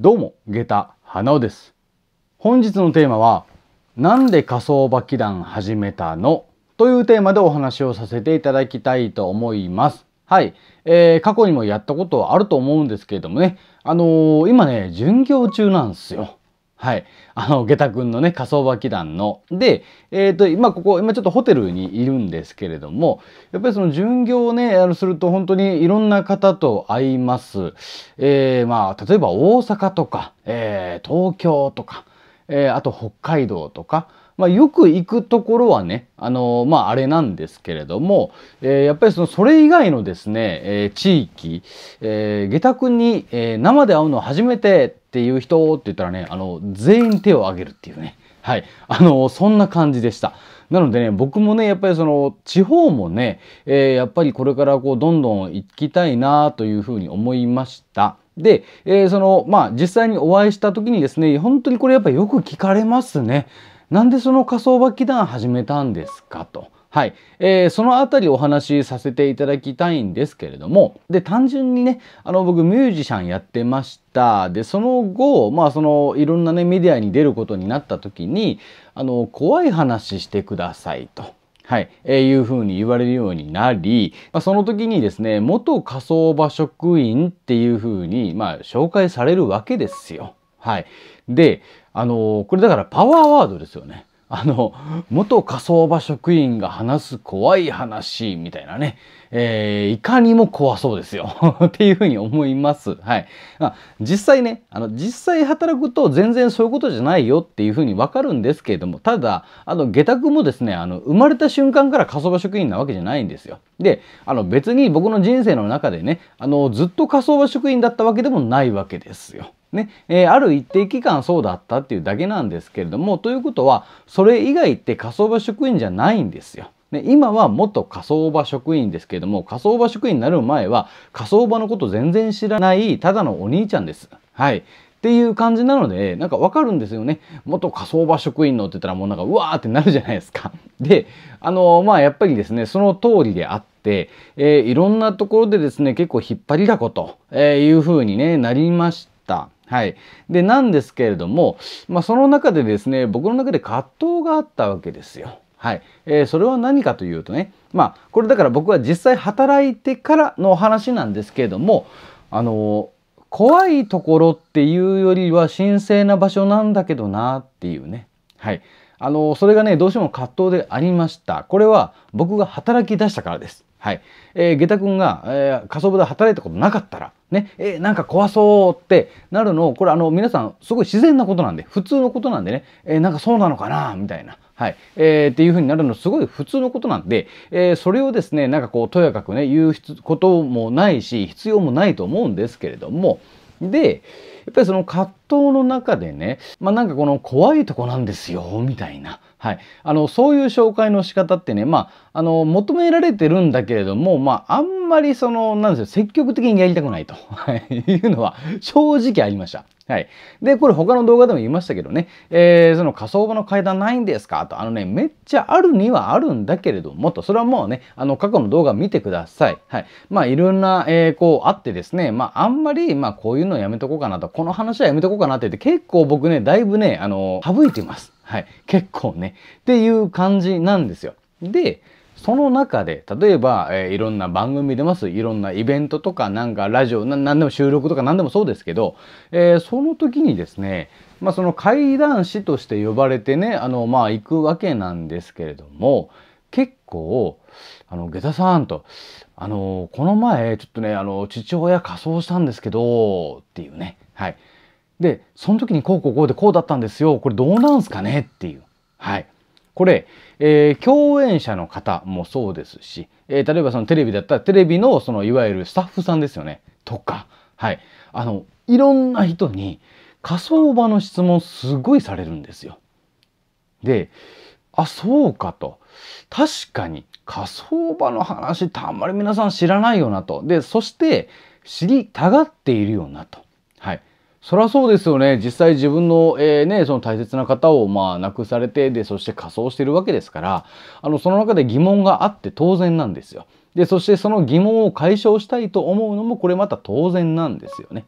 どうも、下駄花尾です。本日のテーマは、なんで仮想爆弾始めたのというテーマでお話をさせていただきたいと思います。はい。えー、過去にもやったことはあると思うんですけれどもね、あのー、今ね、巡業中なんですよ。はい。あの、下駄くんのね、仮想爆弾の。で、えっ、ー、と、今ここ、今ちょっとホテルにいるんですけれども、やっぱりその巡業をね、あのすると本当にいろんな方と会います。えー、まあ、例えば大阪とか、えー、東京とか、えー、あと北海道とか、まあ、よく行くところはね、あのー、まあ、あれなんですけれども、えー、やっぱりそのそれ以外のですね、えー、地域、えー、下駄くんに、えー、生で会うのは初めてっていう人って言ったらね、あの、全員手を挙げるっていうね。はい。あの、そんな感じでした。なのでね、僕もね、やっぱりその、地方もね、えー、やっぱりこれからこう、どんどん行きたいなというふうに思いました。で、えー、その、まあ、実際にお会いした時にですね、本当にこれやっぱよく聞かれますね。なんでその仮想爆弾始めたんですかと。はい。えー、そのあたりお話しさせていただきたいんですけれども、で、単純にね、あの、僕ミュージシャンやってました。で、その後、まあ、その、いろんなね、メディアに出ることになった時に、あの、怖い話してくださいと。はい、えー、いうふうに言われるようになり、まあ、その時にですね、元火葬場職員っていうふうに、まあ、紹介されるわけですよ。はい。で、あのー、これだからパワーワードですよね。あの、元火葬場職員が話す怖い話みたいなね、えー、いかにも怖そうですよ っていうふうに思います。はい。まあ、実際ね、あの、実際働くと全然そういうことじゃないよっていうふうにわかるんですけれども、ただ、あの、下託もですね、あの、生まれた瞬間から火葬場職員なわけじゃないんですよ。で、あの、別に僕の人生の中でね、あの、ずっと火葬場職員だったわけでもないわけですよ。ねえー、ある一定期間そうだったっていうだけなんですけれどもということはそれ以外って火葬場職員じゃないんですよ。ね、今は元火葬場職員ですけれども火葬場職員になる前は火葬場のこと全然知らないただのお兄ちゃんです。はいっていう感じなのでなんかわかるんですよね元火葬場職員のって言ったらもうなんかうわーってなるじゃないですか。であのー、まあやっぱりですねその通りであって、えー、いろんなところでですね結構引っ張りだこと、えいうふうに、ね、なりました。はい、でなんですけれども、まあ、その中でですね僕の中で葛藤があったわけですよ。はいえー、それは何かというとね、まあ、これだから僕は実際働いてからの話なんですけれども、あのー、怖いところっていうよりは神聖な場所なんだけどなっていうね、はいあのそれがねどうしても葛藤でありましたこれは僕が働き出したからです。はい。えー、下駄くんが、えー、仮想部で働いたことなかったら、ね、えー、なんか怖そうってなるのを、これあの、皆さん、すごい自然なことなんで、普通のことなんでね、えー、なんかそうなのかな、みたいな。はい。えー、っていうふうになるの、すごい普通のことなんで、えー、それをですね、なんかこう、とやかくね、言うこともないし、必要もないと思うんですけれども、で、やっぱりその葛藤の中でね、まあなんかこの怖いとこなんですよ、みたいな。はい、あのそういう紹介の仕方ってね、まあ、あの求められてるんだけれども、まあ、あんまりそのなんですよ積極的にやりたくないと いうのは正直ありました。はい、でこれ他の動画でも言いましたけどね、えー、その火葬場の階段ないんですかとあのねめっちゃあるにはあるんだけれどもとそれはもうねあの過去の動画見てください。はい、まあいろんな、えー、こうあってですね、まあ、あんまり、まあ、こういうのやめとこうかなとこの話はやめとこうかなって言って結構僕ねだいぶねあの省いてます。はい。結構ね。っていう感じなんですよ。で、その中で、例えば、えー、いろんな番組出ます。いろんなイベントとか、なんかラジオ、なんでも収録とか何でもそうですけど、えー、その時にですね、まあ、その怪談師として呼ばれてね、あの、まあ、行くわけなんですけれども、結構、あの、下駄さんと、あの、この前、ちょっとね、あの、父親仮装したんですけど、っていうね、はい。でその時にこうこうこうでこうだったんですよこれどうなんすかねっていう。はいこれ、えー、共演者の方もそうですし、えー、例えばそのテレビだったらテレビのそのいわゆるスタッフさんですよねとか、はい、あのいろんな人に火葬場の質問すごいされるんですよ。であそうかと確かに火葬場の話ってあんまり皆さん知らないよなとでそして知りたがっているよなと。はい、そりゃそうですよね実際自分の,、えーね、その大切な方をまあ亡くされてでそして仮装してるわけですからあのその中で疑問があって当然なんですよ。でそしてその疑問を解消したいと思うのもこれまた当然なんですよね。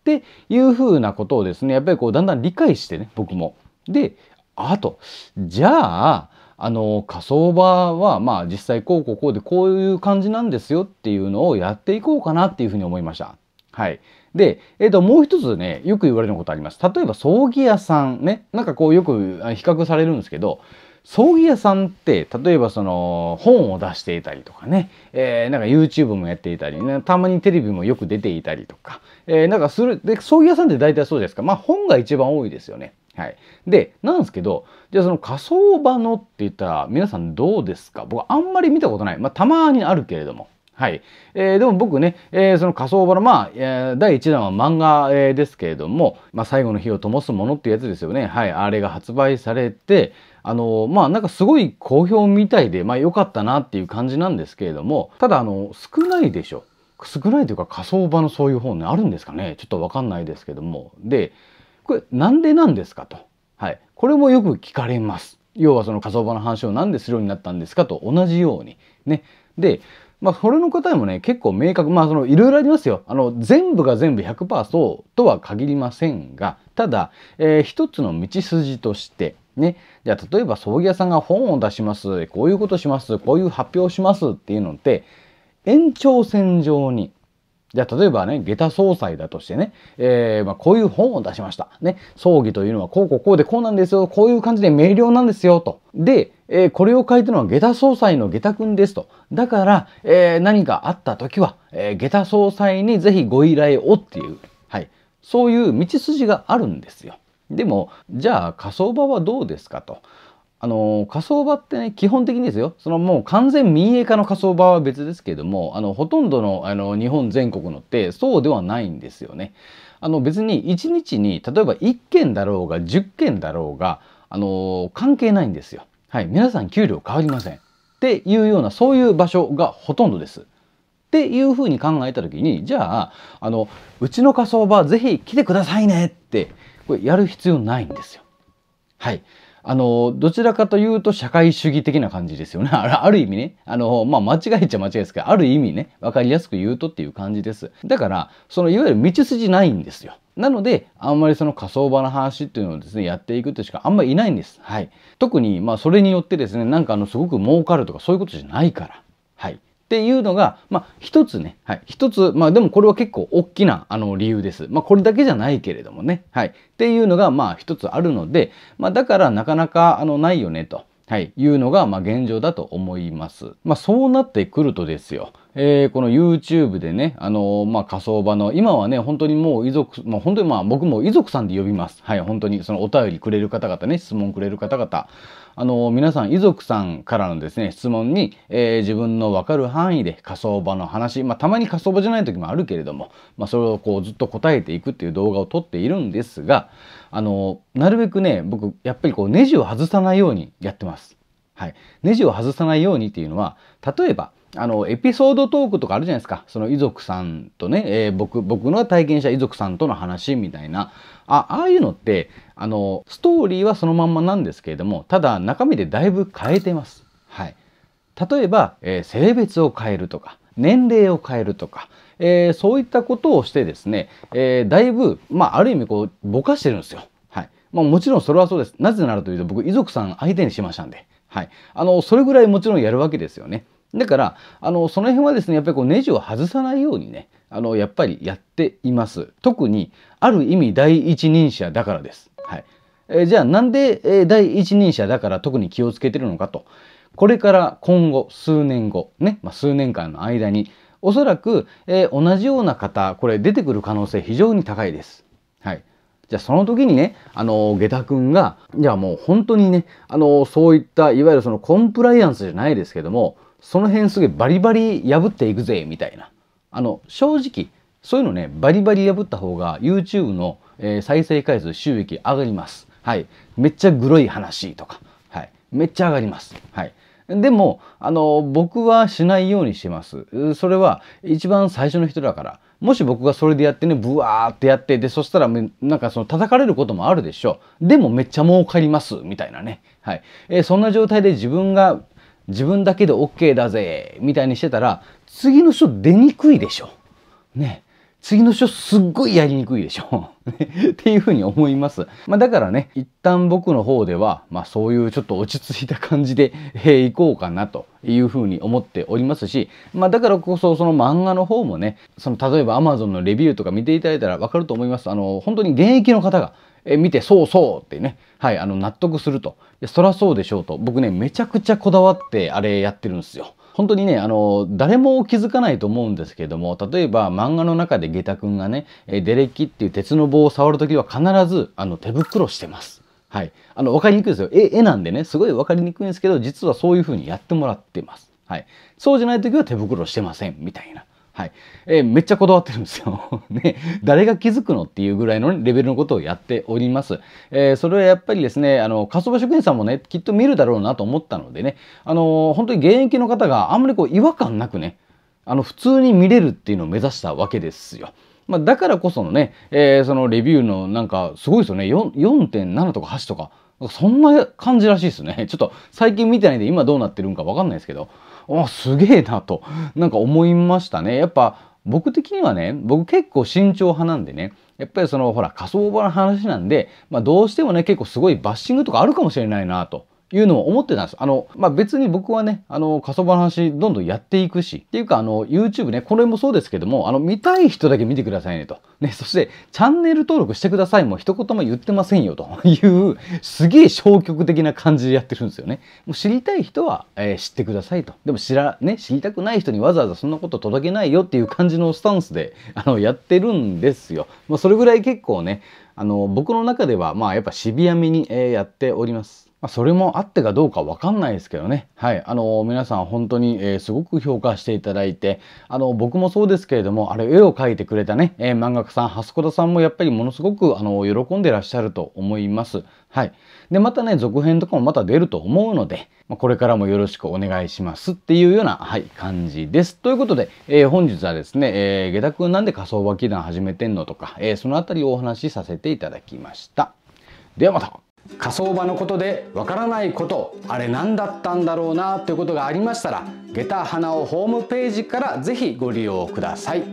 っていうふうなことをですねやっぱりこうだんだん理解してね僕も。であとじゃああの火葬場はまあ実際こうこうこうでこういう感じなんですよっていうのをやっていこうかなっていうふうに思いました。はい、で、えっと、もう一つね、よく言われることあります。例えば、葬儀屋さんね、なんかこう、よく比較されるんですけど、葬儀屋さんって例えばその本を出していたりとかね、えー、なんか YouTube もやっていたり、ね、たまにテレビもよく出ていたりとか、えー、なんかするで葬儀屋さんって大体そうですかまあ本が一番多いですよね。はい、でなんですけどじゃあその火葬場のって言ったら皆さんどうですか僕あんまり見たことない、まあ、たまにあるけれどもはい、えー、でも僕ね、えー、その火葬場のまあ、え第1弾は漫画、えー、ですけれども、まあ、最後の火を灯すものっていうやつですよね、はい、あれが発売されてあのまあなんかすごい好評みたいでまあ良かったなっていう感じなんですけれどもただあの少ないでしょ少ないというか火葬場のそういう本ねあるんですかねちょっと分かんないですけどもでこれなんでなんですかと、はい、これもよく聞かれます要はその火葬場の話を何でするようになったんですかと同じようにねでまあ、それの答えもね、結構明確。まあ、その、いろいろありますよ。あの、全部が全部100%そうとは限りませんが、ただ、えー、一つの道筋として、ね、じゃあ例えば葬儀屋さんが本を出しますこういうことしますこういう発表をしますっていうのって延長線上にじゃあ、例えばね、下駄総裁だとしてね、えー、まあ、こういう本を出しました。ね、葬儀というのはこうこうこうでこうなんですよ、こういう感じで明瞭なんですよ、と。で、えー、これを書いたのは下駄総裁の下駄君ですと。だから、えー、何かあった時は、え下駄総裁にぜひご依頼をっていう、はい。そういう道筋があるんですよ。でも、じゃあ火葬場はどうですかと。あの火葬場ってね基本的にですよそのもう完全民営化の火葬場は別ですけれどもあのほとんどのあの日本全国のってそうではないんですよね。あの別に1日に例えば1件だろうが10件だろうがあの関係ないんですよ。はい、皆さん給料変わりませんっていうようなそういう場所がほとんどです。っていうふうに考えた時にじゃああのうちの火葬場ぜひ来てくださいねってこれやる必要ないんですよ。はい、あの、どちらかというと社会主義的な感じですよね。ある意味ね。あの、まあ、間違えちゃ間違いですけど、ある意味ね、わかりやすく言うとっていう感じです。だから、そのいわゆる道筋ないんですよ。なので、あんまりその仮想場の話っていうのをですね、やっていくってしかあんまりいないんです。はい。特に、まあ、それによってですね、なんかあの、すごく儲かるとかそういうことじゃないから。はい。っていうのが、まあ、一つね、はい、一つ、まあ、でもこれは結構大きなあの理由です。まあ、これだけじゃないけれどもね、はい、っていうのが、まあ、一つあるので、まあ、だからなかなかあのないよねと。はい、いうのが、まあ、現状だと思います。まあ、そうなってくるとですよ。えー、この YouTube でね、あのー、まあ、仮想場の、今はね、本当にもう遺族、まあ、本当にまあ、僕も遺族さんで呼びます。はい、本当に、そのお便りくれる方々ね、質問くれる方々、あのー、皆さん、遺族さんからのですね、質問に、え自分のわかる範囲で仮想場の話、まあ、たまに仮想場じゃない時もあるけれども、まあ、それをこう、ずっと答えていくっていう動画を撮っているんですが、あのなるべくね、僕、やっぱりこう、ネジを外さないようにやってます。はい。ネジを外さないようにっていうのは、例えば、あのエピソードトークとかあるじゃないですかその遺族さんとね、えー、僕僕の体験した遺族さんとの話みたいなあああいうのってあのストーリーはそのまんまなんですけれどもただ中身でだいぶ変えてます。はい、例えば、えー、性別を変えるとか年齢を変えるとか、えー、そういったことをしてですね、えだいぶ、まあ、ある意味こうぼかしてるんですよ。はいまあ、もちろんそれはそうです。なぜならというと僕遺族さん相手にしましたんで。はい、あのそれぐらいもちろんやるわけですよね。だからあのその辺はですねやっぱりこうネジを外さないようにねあのやっぱりやっています。特にある意味第一人者だからです。はい、えじゃあなんで、え第一人者だから特に気をつけてるのかとこれから今後数年後ね、まあ、数年間の間におそらく、えー、同じような方これ出てくる可能性非常に高いです。はい、じゃあその時にねあの下駄くんがじゃあもう本当にねあのそういったいわゆるそのコンプライアンスじゃないですけどもその辺すげえバリバリ破っていくぜみたいなあの正直そういうのねバリバリ破った方が YouTube の、えー、再生回数収益上がります。はい、めっちゃグロい話とか、はい、めっちゃ上がります。はい、でもあの僕はしないようにしてます。それは一番最初の人だから。もし僕がそれでやってねブワーってやってでそしたらなんかその叩かれることもあるでしょう。でもめっちゃ儲かりますみたいなね。はいえー、そんな状態で自分が自分だけで OK だぜみたいにしてたら次の人出にくいでしょ。ね。次の人すっごいやりにくいでしょ っていうふうに思います。まあ、だからね、一旦僕の方では、まあ、そういうちょっと落ち着いた感じで、え ー、行こうかなというふうに思っておりますし、まあ、だからこそその漫画の方もね、その例えば Amazon のレビューとか見ていただいたらわかると思います。あの、本当に現役の方がえ見てそうそうってね、はい、あの納得するといやそらそうでしょうと僕ねめちゃくちゃこだわってあれやってるんですよ。本当にねあの誰も気づかないと思うんですけども例えば漫画の中で下駄くんがねデレキっていう鉄の棒を触るときは必ずあの手袋してます。はい、あのわかりにくいですよ絵絵なんでねすごいわかりにくいんですけど実はそういうふうにやってもらってます。はい、そうじゃないときは手袋してませんみたいな。はい。えー、めっちゃこだわってるんですよ。ね。誰が気づくのっていうぐらいのレベルのことをやっております。えー、それはやっぱりですね、あの、火葬職員さんもね、きっと見るだろうなと思ったのでね、あのー、本当に現役の方があんまりこう違和感なくね、あの、普通に見れるっていうのを目指したわけですよ。まあ、だからこそのね、えー、そのレビューのなんかすごいですよね。4.7とか8とか。そんな感じらしいですね。ちょっと最近見てないで今どうなってるんかわかんないですけど。あすげえなとなんか思いましたねやっぱ僕的にはね僕結構慎重派なんでねやっぱりそのほら仮想場の話なんで、まあ、どうしてもね結構すごいバッシングとかあるかもしれないなというのを思ってたんです。あの、まあ、別に僕はね、あの、過疎の話どんどんやっていくし、っていうかあの、YouTube ね、これもそうですけども、あの、見たい人だけ見てくださいねと。ね、そして、チャンネル登録してくださいも一言も言ってませんよという、すげえ消極的な感じでやってるんですよね。もう知りたい人は、えー、知ってくださいと。でも知ら、ね、知りたくない人にわざわざそんなこと届けないよっていう感じのスタンスで、あの、やってるんですよ。まあ、それぐらい結構ね、あの、僕の中では、まあ、やっぱシビアめに、えー、やっております。まあ、それもあってかどうかわかんないですけどね。はい。あの、皆さん本当に、えー、すごく評価していただいて、あの、僕もそうですけれども、あれ、絵を描いてくれたね、えー、漫画家さん、蓮子田さんもやっぱりものすごく、あの、喜んでらっしゃると思います。はい。で、またね、続編とかもまた出ると思うので、まあ、これからもよろしくお願いしますっていうような、はい、感じです。ということで、えー、本日はですね、えー、下駄くんなんで仮想和気始めてんのとか、えー、そのあたりをお話しさせていただきました。ではまた火葬場のことでわからないことあれ何だったんだろうなということがありましたら下駄花をホームページから是非ご利用ください。